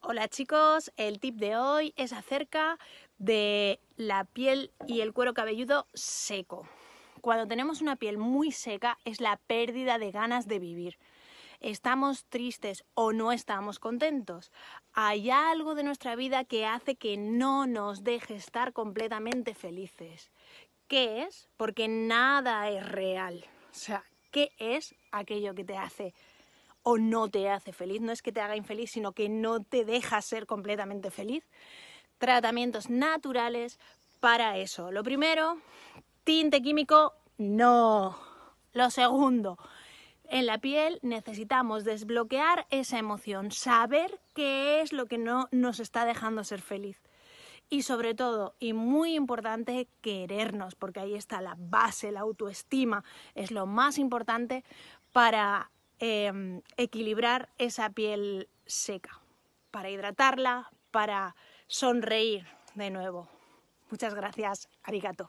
Hola chicos, el tip de hoy es acerca de la piel y el cuero cabelludo seco. Cuando tenemos una piel muy seca es la pérdida de ganas de vivir. Estamos tristes o no estamos contentos. Hay algo de nuestra vida que hace que no nos deje estar completamente felices. ¿Qué es? Porque nada es real. O sea, ¿qué es aquello que te hace o no te hace feliz. No es que te haga infeliz, sino que no te deja ser completamente feliz. Tratamientos naturales para eso. Lo primero, tinte químico, no. Lo segundo, en la piel necesitamos desbloquear esa emoción, saber qué es lo que no nos está dejando ser feliz. Y sobre todo, y muy importante, querernos, porque ahí está la base, la autoestima, es lo más importante para Em, equilibrar esa piel seca, para hidratarla, para sonreír de nuevo. Muchas gracias, arigato.